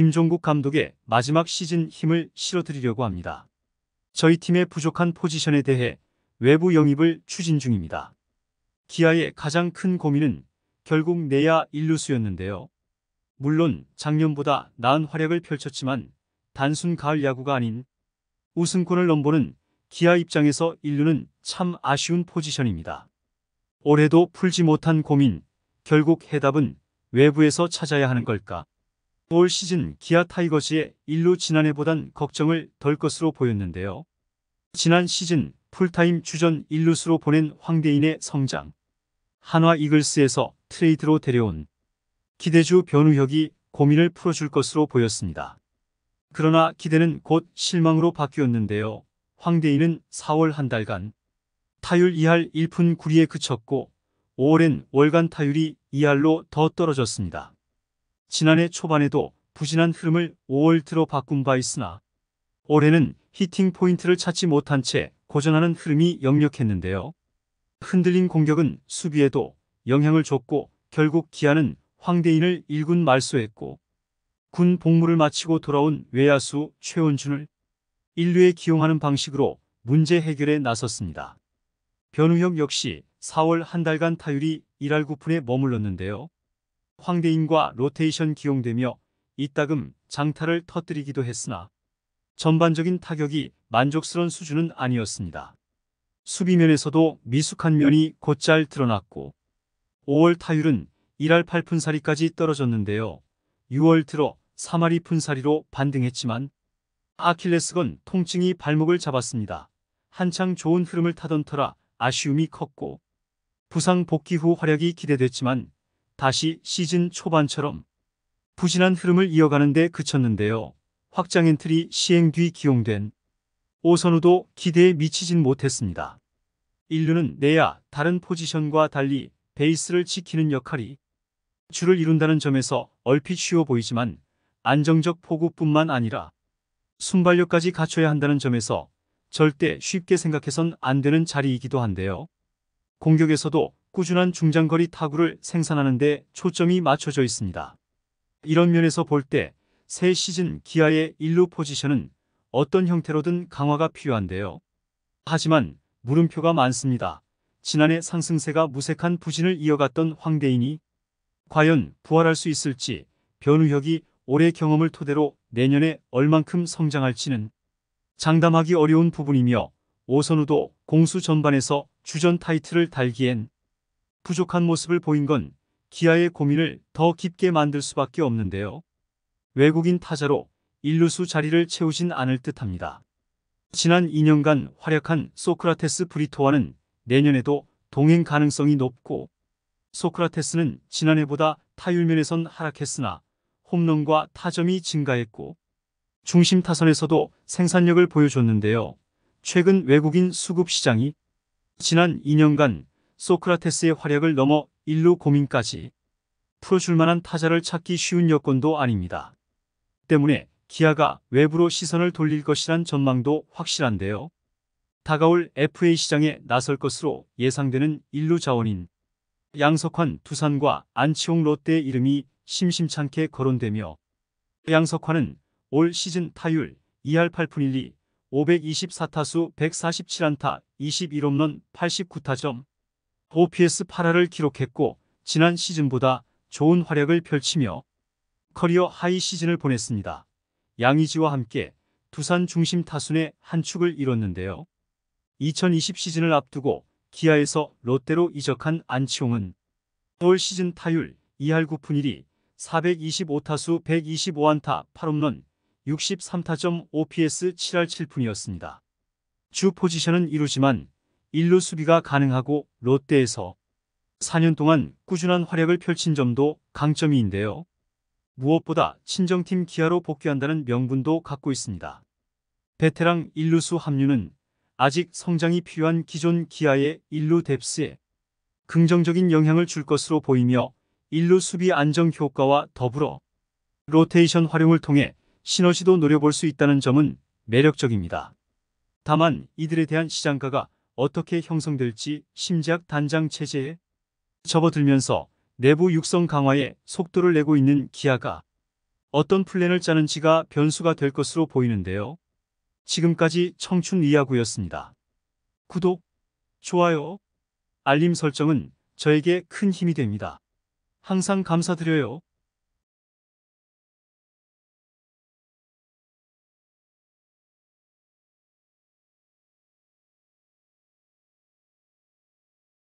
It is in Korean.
김종국 감독의 마지막 시즌 힘을 실어드리려고 합니다. 저희 팀의 부족한 포지션에 대해 외부 영입을 추진 중입니다. 기아의 가장 큰 고민은 결국 내야 일루수였는데요. 물론 작년보다 나은 활약을 펼쳤지만 단순 가을 야구가 아닌 우승권을 넘보는 기아 입장에서 일루는 참 아쉬운 포지션입니다. 올해도 풀지 못한 고민, 결국 해답은 외부에서 찾아야 하는 걸까? 올 시즌 기아 타이거즈의 1루 지난해보단 걱정을 덜 것으로 보였는데요. 지난 시즌 풀타임 주전 1루수로 보낸 황대인의 성장, 한화 이글스에서 트레이드로 데려온 기대주 변우혁이 고민을 풀어줄 것으로 보였습니다. 그러나 기대는 곧 실망으로 바뀌었는데요. 황대인은 4월 한 달간 타율 2할 1푼 9리에 그쳤고 5월엔 월간 타율이 2할로 더 떨어졌습니다. 지난해 초반에도 부진한 흐름을 5월 들어 바꾼 바 있으나 올해는 히팅 포인트를 찾지 못한 채 고전하는 흐름이 역력했는데요. 흔들린 공격은 수비에도 영향을 줬고 결국 기아는 황대인을 1군 말소했고 군 복무를 마치고 돌아온 외야수 최원준을 인류에 기용하는 방식으로 문제 해결에 나섰습니다. 변우혁 역시 4월 한 달간 타율이 1할 9푼에 머물렀는데요. 황대인과 로테이션 기용되며 이따금 장타를 터뜨리기도 했으나 전반적인 타격이 만족스러운 수준은 아니었습니다. 수비면에서도 미숙한 면이 곧잘 드러났고 5월 타율은 1할 8푼사리까지 떨어졌는데요. 6월 들어 3할2 푼사리로 반등했지만 아킬레스건 통증이 발목을 잡았습니다. 한창 좋은 흐름을 타던 터라 아쉬움이 컸고 부상 복귀 후 활약이 기대됐지만 다시 시즌 초반처럼 부진한 흐름을 이어가는 데 그쳤는데요. 확장 엔트리 시행 뒤 기용된 오선우도 기대에 미치진 못했습니다. 인류는 내야 다른 포지션과 달리 베이스를 지키는 역할이 주를 이룬다는 점에서 얼핏 쉬워 보이지만 안정적 포구뿐만 아니라 순발력까지 갖춰야 한다는 점에서 절대 쉽게 생각해선 안 되는 자리이기도 한데요. 공격에서도 꾸준한 중장거리 타구를 생산하는 데 초점이 맞춰져 있습니다. 이런 면에서 볼 때 새 시즌 기아의 1루 포지션은 어떤 형태로든 강화가 필요한데요. 하지만 물음표가 많습니다. 지난해 상승세가 무색한 부진을 이어갔던 황대인이 과연 부활할 수 있을지 변우혁이 올해 경험을 토대로 내년에 얼만큼 성장할지는 장담하기 어려운 부분이며 오선우도 공수 전반에서 주전 타이틀을 달기엔 부족한 모습을 보인 건 기아의 고민을 더 깊게 만들 수밖에 없는데요. 외국인 타자로 일루수 자리를 채우진 않을 듯합니다. 지난 2년간 활약한 소크라테스 브리토와는 내년에도 동행 가능성이 높고 소크라테스는 지난해보다 타율면에선 하락했으나 홈런과 타점이 증가했고 중심 타선에서도 생산력을 보여줬는데요. 최근 외국인 수급 시장이 지난 2년간 소크라테스의 활약을 넘어 일루 고민까지 풀어줄 만한 타자를 찾기 쉬운 여건도 아닙니다. 때문에 기아가 외부로 시선을 돌릴 것이란 전망도 확실한데요. 다가올 FA 시장에 나설 것으로 예상되는 일루 자원인 양석환 두산과 안치홍 롯데의 이름이 심심찮게 거론되며 양석환은 올 시즌 타율 2할 8푼 1리 524타수 147안타 21홈런 89타점 OPS 8화를 기록했고 지난 시즌보다 좋은 활약을 펼치며 커리어 하이 시즌을 보냈습니다. 양이지와 함께 두산 중심 타순의 한 축을 이뤘는데요. 2020 시즌을 앞두고 기아에서 롯데로 이적한 안치홍은 올 시즌 타율 2할 9푼 1이 425타수 125안타 8홈런 63타점 OPS 7할 7푼이었습니다. 주 포지션은 이루지만 일루 수비가 가능하고 롯데에서 4년 동안 꾸준한 활약을 펼친 점도 강점이인데요. 무엇보다 친정팀 기아로 복귀한다는 명분도 갖고 있습니다. 베테랑 일루수 합류는 아직 성장이 필요한 기존 기아의 일루 뎁스에 긍정적인 영향을 줄 것으로 보이며 일루 수비 안정 효과와 더불어 로테이션 활용을 통해 시너지도 노려볼 수 있다는 점은 매력적입니다. 다만 이들에 대한 시장가가 어떻게 형성될지 심작 단장 체제에 접어들면서 내부 육성 강화에 속도를 내고 있는 기아가 어떤 플랜을 짜는지가 변수가 될 것으로 보이는데요. 지금까지 청춘 이야구였습니다. 구독, 좋아요, 알림 설정은 저에게 큰 힘이 됩니다. 항상 감사드려요.